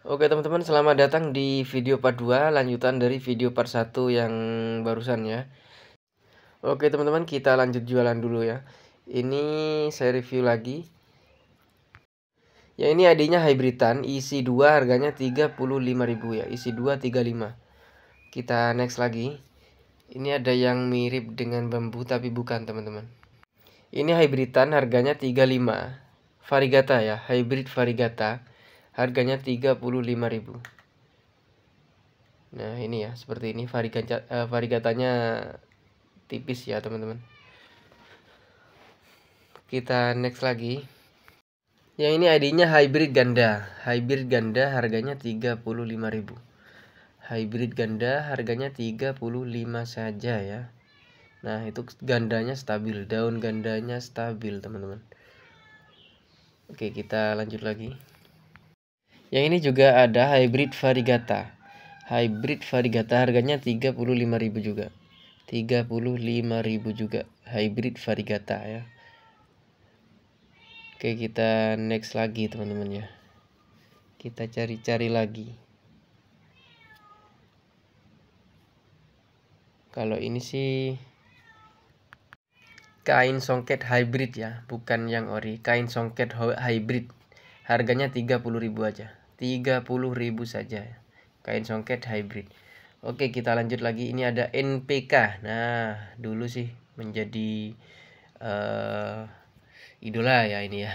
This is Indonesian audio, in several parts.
Oke teman-teman selamat datang di video part 2 lanjutan dari video part 1 yang barusan ya Oke teman-teman kita lanjut jualan dulu ya Ini saya review lagi Ya ini ID-nya hybridan isi 2 harganya 35.000 ya isi 2 35 Kita next lagi Ini ada yang mirip dengan bambu tapi bukan teman-teman Ini hybridan harganya 35 Varigata ya hybrid varigata harganya 35.000 nah ini ya seperti ini varigata, uh, eh, varigatanya tipis ya teman-teman kita next lagi yang ini ID-nya hybrid ganda hybrid ganda harganya 35.000 hybrid ganda harganya 35 saja ya Nah itu gandanya stabil Daun gandanya stabil teman-teman Oke kita lanjut lagi yang ini juga ada hybrid varigata. Hybrid varigata harganya 35.000 juga. 35.000 juga hybrid varigata ya. Oke, kita next lagi teman-teman ya. Kita cari-cari lagi. Kalau ini sih kain songket hybrid ya, bukan yang ori, kain songket hybrid. Harganya 30.000 aja. 30.000 saja kain songket hybrid Oke kita lanjut lagi ini ada NPK nah dulu sih menjadi uh, idola ya ini ya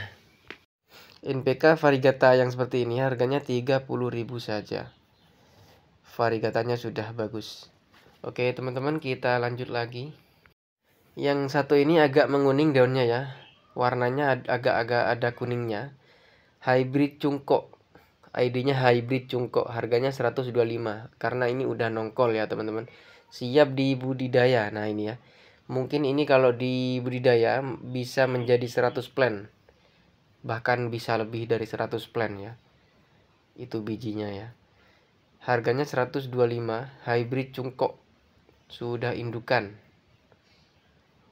NPK varigata yang seperti ini harganya 30.000 saja varigatanya sudah bagus Oke teman-teman kita lanjut lagi yang satu ini agak menguning daunnya ya warnanya agak-agak ada kuningnya hybrid cungkok ID-nya hybrid cungkok harganya 125 karena ini udah nongkol ya teman-teman siap dibudidaya nah ini ya mungkin ini kalau dibudidaya bisa menjadi 100 plan bahkan bisa lebih dari 100 plan ya itu bijinya ya harganya 125 hybrid cungkok sudah indukan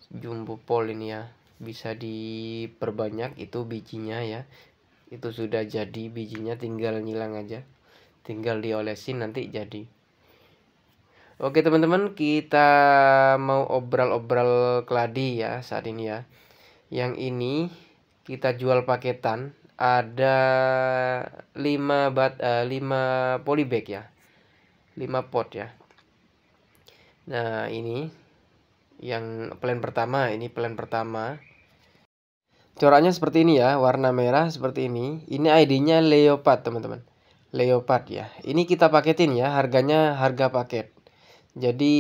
jumbo pol ini ya bisa diperbanyak itu bijinya ya itu sudah jadi bijinya tinggal nyilang aja tinggal diolesin nanti jadi Oke teman-teman kita mau obral-obral keladi ya saat ini ya Yang ini kita jual paketan ada 5 bat uh, eh, polybag ya 5 pot ya Nah ini yang plan pertama ini plan pertama coraknya seperti ini ya warna merah seperti ini ini ID-nya leopard teman-teman leopard ya ini kita paketin ya harganya harga paket jadi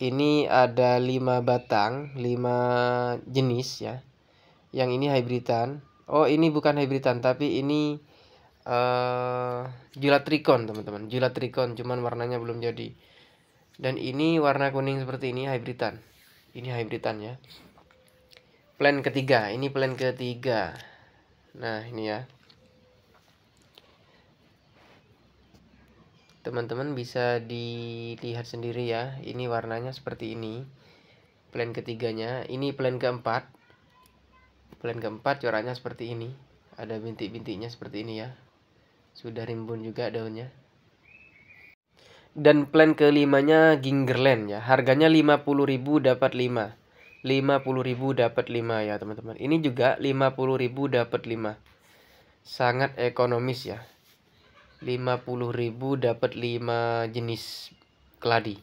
ini ada 5 batang 5 jenis ya yang ini hybridan oh ini bukan hybridan tapi ini uh, eh, julatricon teman-teman julatricon cuman warnanya belum jadi dan ini warna kuning seperti ini hybridan ini hybridan ya plan ketiga ini plan ketiga nah ini ya teman-teman bisa dilihat sendiri ya ini warnanya seperti ini plan ketiganya ini plan keempat plan keempat coraknya seperti ini ada bintik-bintiknya seperti ini ya sudah rimbun juga daunnya dan plan kelimanya gingerland ya harganya 50.000 dapat 5 50.000 dapat 5 ya teman-teman ini juga 50.000 dapat 5 sangat ekonomis ya 50.000 dapat 5 jenis keladi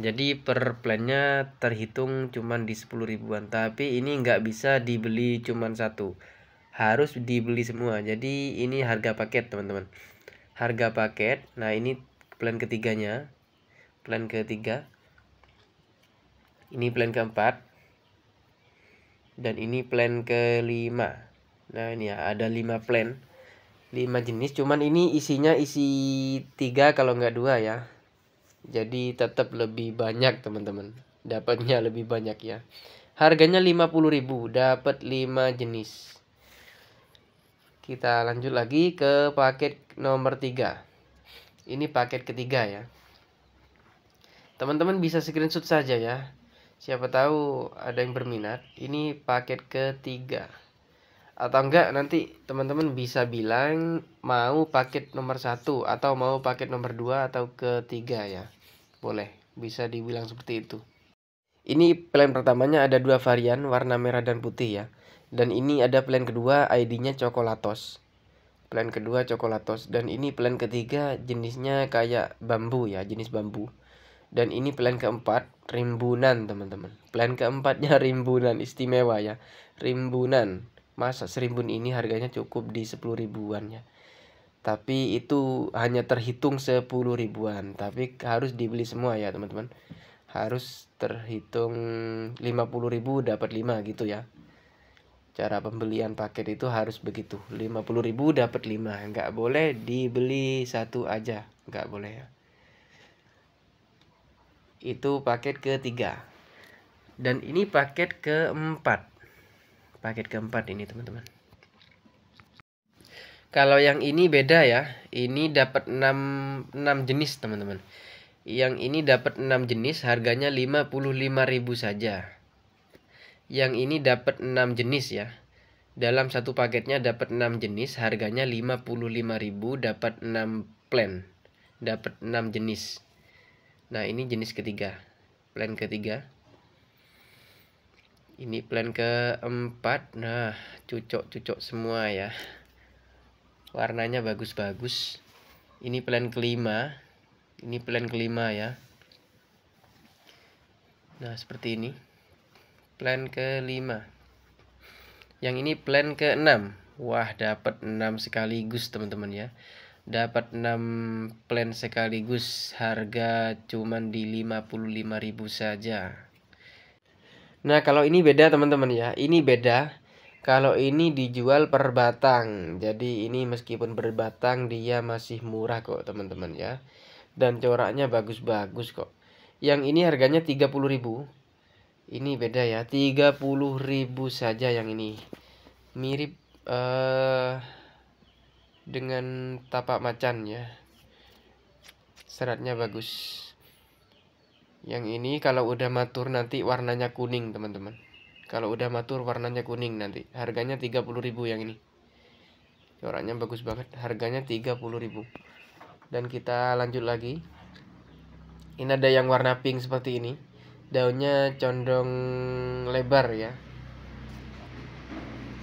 jadi per plannya terhitung cuman di 10 ribuan tapi ini nggak bisa dibeli cuman satu harus dibeli semua jadi ini harga paket teman-teman harga paket nah ini plan ketiganya plan ketiga ini plan keempat dan ini plan kelima nah ini ya ada lima plan lima jenis cuman ini isinya isi tiga kalau nggak dua ya jadi tetap lebih banyak teman-teman dapatnya lebih banyak ya harganya 50.000 dapat lima jenis kita lanjut lagi ke paket nomor 3 ini paket ketiga ya teman-teman bisa screenshot saja ya siapa tahu ada yang berminat ini paket ketiga atau enggak nanti teman-teman bisa bilang mau paket nomor satu atau mau paket nomor dua atau ketiga ya boleh bisa dibilang seperti itu ini plan pertamanya ada dua varian warna merah dan putih ya dan ini ada plan kedua ID-nya coklatos plan kedua coklatos dan ini plan ketiga jenisnya kayak bambu ya jenis bambu dan ini plan keempat, rimbunan teman-teman. Plan keempatnya rimbunan, istimewa ya. Rimbunan. Masa serimbun ini harganya cukup di sepuluh ribuan ya. Tapi itu hanya terhitung sepuluh ribuan, tapi harus dibeli semua ya teman-teman. Harus terhitung lima puluh ribu dapat lima gitu ya. Cara pembelian paket itu harus begitu. lima puluh ribu dapat lima nggak boleh dibeli satu aja, nggak boleh ya itu paket ketiga dan ini paket keempat paket keempat ini teman-teman kalau yang ini beda ya ini dapat 6, 6 jenis teman-teman yang ini dapat 6 jenis harganya 55.000 saja yang ini dapat 6 jenis ya dalam satu paketnya dapat 6 jenis harganya 55.000 dapat 6 plan dapat 6 jenis Nah, ini jenis ketiga. Plan ketiga. Ini plan keempat. Nah, cucok-cucok semua ya. Warnanya bagus-bagus. Ini plan kelima. Ini plan kelima ya. Nah, seperti ini. Plan kelima. Yang ini plan keenam. Wah, dapat 6 sekaligus teman-teman ya dapat 6 plan sekaligus harga cuman di 55.000 saja nah kalau ini beda teman-teman ya ini beda kalau ini dijual per batang jadi ini meskipun berbatang dia masih murah kok teman-teman ya dan coraknya bagus-bagus kok yang ini harganya 30.000 ini beda ya 30.000 saja yang ini mirip eh uh, dengan tapak macan ya seratnya bagus yang ini kalau udah matur nanti warnanya kuning teman-teman kalau udah matur warnanya kuning nanti harganya 30.000 yang ini orangnya bagus banget harganya 30.000 dan kita lanjut lagi ini ada yang warna pink seperti ini daunnya condong lebar ya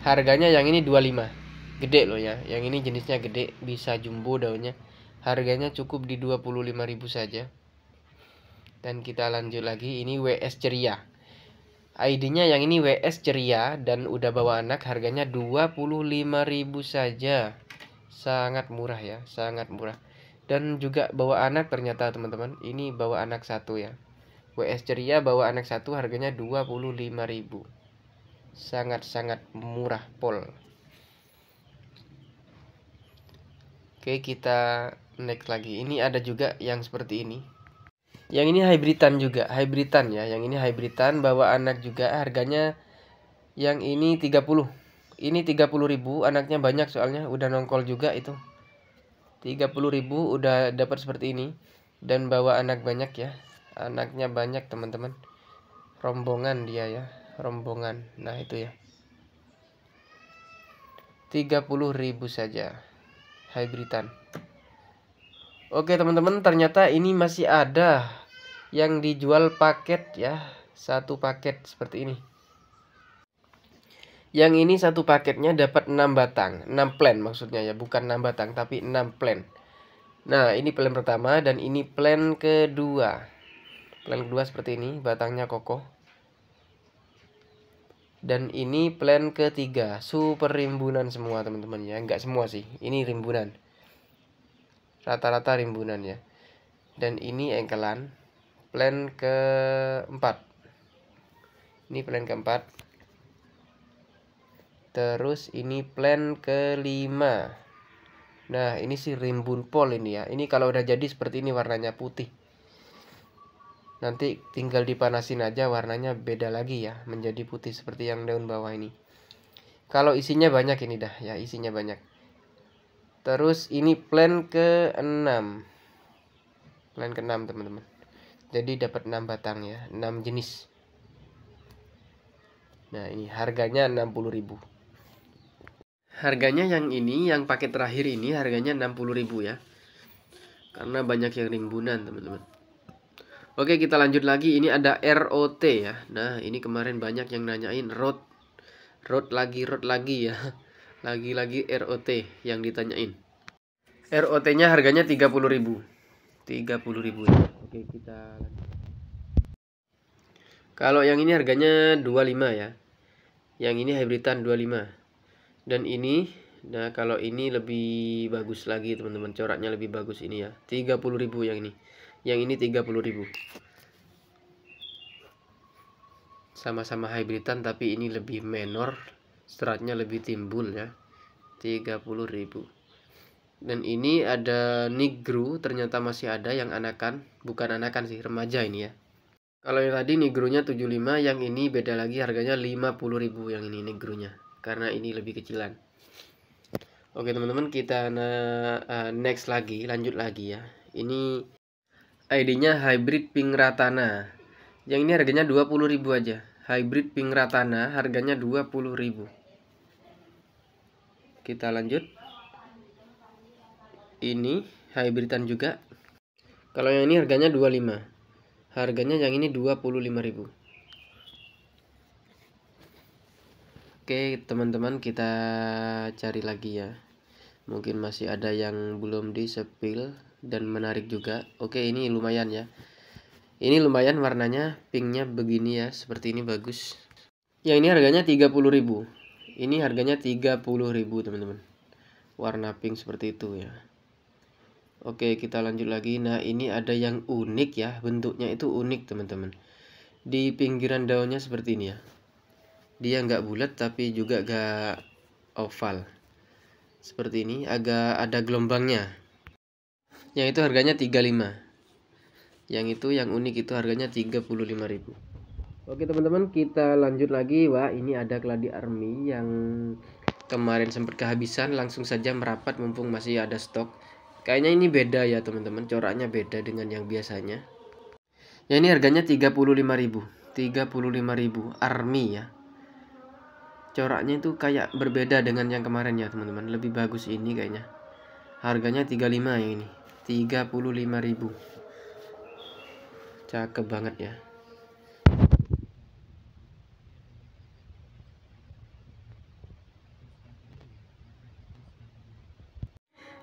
harganya yang ini 25 Gede loh ya. Yang ini jenisnya gede, bisa jumbo daunnya. Harganya cukup di 25.000 saja. Dan kita lanjut lagi, ini WS ceria. ID-nya yang ini WS ceria dan udah bawa anak, harganya 25.000 saja. Sangat murah ya, sangat murah. Dan juga bawa anak ternyata teman-teman. Ini bawa anak satu ya. WS ceria bawa anak satu harganya 25.000. Sangat-sangat murah pol. Oke, kita next lagi. Ini ada juga yang seperti ini. Yang ini hybridan juga, hybridan ya. Yang ini hybridan bawa anak juga harganya yang ini 30. Ini 30 ribu. anaknya banyak soalnya udah nongkol juga itu. 30 ribu udah dapat seperti ini dan bawa anak banyak ya. Anaknya banyak, teman-teman. Rombongan dia ya, rombongan. Nah, itu ya. 30 ribu saja hybridan oke teman-teman ternyata ini masih ada yang dijual paket ya satu paket seperti ini yang ini satu paketnya dapat 6 batang 6 plan maksudnya ya bukan 6 batang tapi 6 plan Nah ini plan pertama dan ini plan kedua Plan kedua seperti ini batangnya kokoh dan ini plan ketiga super rimbunan semua teman-teman ya nggak semua sih ini rimbunan rata-rata rimbunan ya dan ini engkelan plan keempat ini plan keempat terus ini plan kelima nah ini si rimbun pol ini ya ini kalau udah jadi seperti ini warnanya putih nanti tinggal dipanasin aja warnanya beda lagi ya menjadi putih seperti yang daun bawah ini kalau isinya banyak ini dah ya isinya banyak terus ini plan ke 6 plan ke 6 teman-teman jadi dapat 6 batang ya 6 jenis nah ini harganya 60.000 harganya yang ini yang paket terakhir ini harganya 60.000 ya karena banyak yang rimbunan teman-teman Oke, kita lanjut lagi. Ini ada ROT ya. Nah, ini kemarin banyak yang nanyain Rot, rot lagi, rot lagi ya. Lagi-lagi ROT yang ditanyain. ROT-nya harganya 30.000. 30.000. Ya. Oke, kita lanjut. Kalau yang ini harganya 25 ya. Yang ini hybridan 25. Dan ini nah kalau ini lebih bagus lagi teman-teman. Coraknya lebih bagus ini ya. 30.000 yang ini yang ini 30.000 sama-sama hybridan tapi ini lebih menor seratnya lebih timbul ya 30.000 dan ini ada nigru ternyata masih ada yang anakan bukan anakan sih remaja ini ya kalau yang tadi negronya 75 yang ini beda lagi harganya 50.000 yang ini negronya karena ini lebih kecilan oke teman-teman kita na uh, next lagi lanjut lagi ya ini ID-nya hybrid pink ratana. Yang ini harganya 20.000 aja. Hybrid pink ratana harganya 20.000. Kita lanjut. Ini hybridan juga. Kalau yang ini harganya 25. Harganya yang ini 25.000. Oke, teman-teman kita cari lagi ya. Mungkin masih ada yang belum di sepil dan menarik juga oke ini lumayan ya ini lumayan warnanya pinknya begini ya seperti ini bagus yang ini harganya 30.000 ini harganya 30.000 teman-teman warna pink seperti itu ya oke kita lanjut lagi nah ini ada yang unik ya bentuknya itu unik teman-teman di pinggiran daunnya seperti ini ya dia nggak bulat tapi juga nggak oval seperti ini agak ada gelombangnya yang itu harganya 35 yang itu yang unik itu harganya 35.000 Oke teman-teman kita lanjut lagi wah ini ada keladi army yang kemarin sempat kehabisan langsung saja merapat mumpung masih ada stok kayaknya ini beda ya teman-teman coraknya beda dengan yang biasanya ya ini harganya 35.000 35.000 army ya coraknya itu kayak berbeda dengan yang kemarin ya teman-teman lebih bagus ini kayaknya harganya 35 yang ini 35.000 cakep banget ya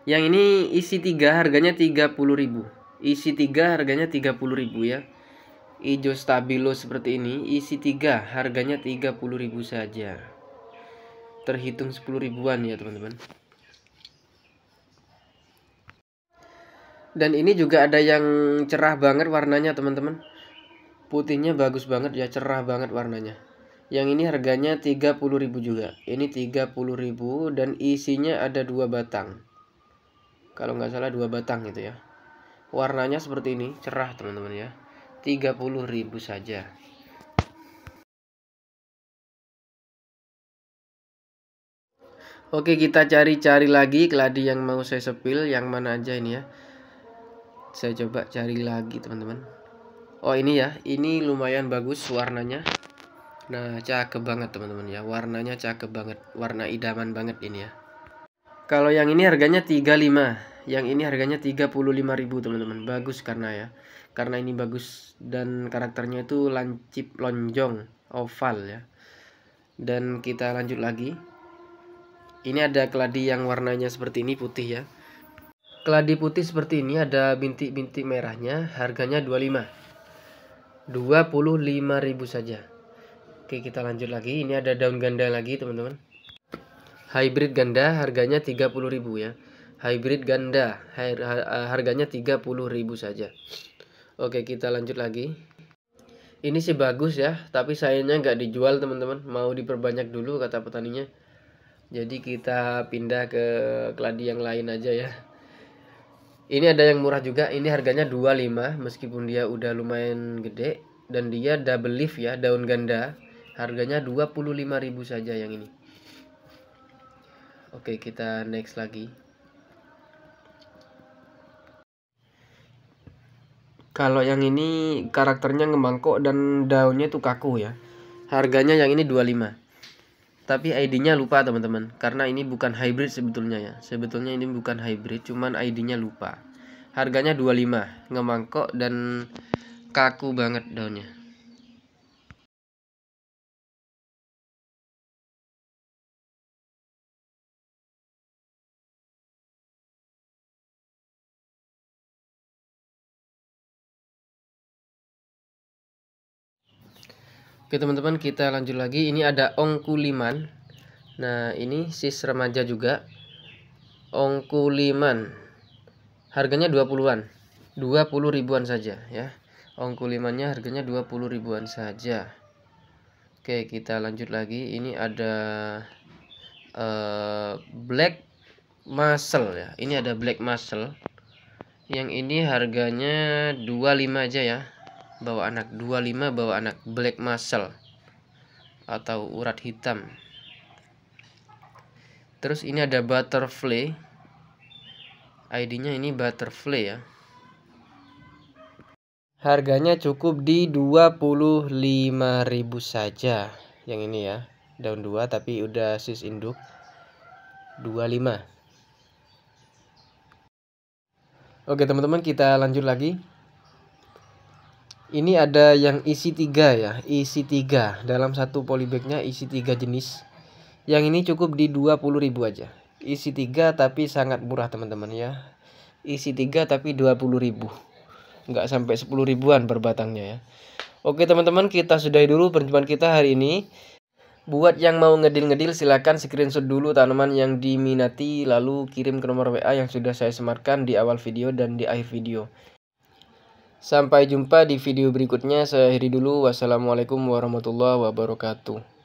yang ini isi 3 harganya 30.000 isi 3 harganya 30.000 ya hijau stabilo seperti ini isi 3 harganya 30.000 saja terhitung 10 ribuan ya teman-teman dan ini juga ada yang cerah banget warnanya teman-teman putihnya bagus banget ya cerah banget warnanya yang ini harganya 30.000 juga ini 30.000 dan isinya ada dua batang kalau nggak salah dua batang gitu ya warnanya seperti ini cerah teman-teman ya 30.000 saja Oke kita cari-cari lagi keladi yang mau saya sepil yang mana aja ini ya saya coba cari lagi teman-teman oh ini ya ini lumayan bagus warnanya nah cakep banget teman-teman ya warnanya cakep banget warna idaman banget ini ya kalau yang ini harganya 35 yang ini harganya 35.000 teman-teman bagus karena ya karena ini bagus dan karakternya itu lancip lonjong oval ya dan kita lanjut lagi ini ada keladi yang warnanya seperti ini putih ya Keladi putih seperti ini ada bintik-bintik merahnya, harganya 25. 25.000 saja. Oke, kita lanjut lagi. Ini ada daun ganda lagi, teman-teman. Hybrid ganda harganya 30.000 ya. Hybrid ganda eh, harganya 30.000 saja. Oke, kita lanjut lagi. Ini sih bagus ya, tapi sayangnya nggak dijual, teman-teman. Mau diperbanyak dulu kata petaninya. Jadi kita pindah ke keladi yang lain aja ya ini ada yang murah juga ini harganya 25 meskipun dia udah lumayan gede dan dia double leaf ya daun ganda harganya 25.000 saja yang ini oke kita next lagi kalau yang ini karakternya ngemangkok dan daunnya tuh kaku ya harganya yang ini 25 tapi ID-nya lupa teman-teman karena ini bukan hybrid sebetulnya ya sebetulnya ini bukan hybrid cuman ID-nya lupa harganya 25 ngemangkok dan kaku banget daunnya Oke teman-teman kita lanjut lagi ini ada ongkuliman Nah ini sis remaja juga Ongkuliman Harganya 20-an 20 ribuan saja ya Ongkulimannya harganya 20 ribuan saja Oke kita lanjut lagi ini ada uh, Black Muscle ya Ini ada Black Muscle Yang ini harganya 25 aja ya bawa anak 25 bawa anak black muscle atau urat hitam terus ini ada butterfly ID-nya ini butterfly ya harganya cukup di 25.000 saja yang ini ya daun 2 tapi udah sis induk 25 Oke teman-teman kita lanjut lagi ini ada yang isi tiga ya isi tiga dalam satu polybagnya isi tiga jenis yang ini cukup di 20.000 aja isi tiga tapi sangat murah teman-teman ya isi tiga tapi 20.000 nggak sampai 10 ribuan per batangnya ya Oke teman-teman kita sudahi dulu perjumpaan kita hari ini Buat yang mau ngedil-ngedil silahkan screenshot dulu tanaman yang diminati lalu kirim ke nomor WA yang sudah saya sematkan di awal video dan di akhir video Sampai jumpa di video berikutnya. Saya akhiri dulu. Wassalamualaikum warahmatullahi wabarakatuh.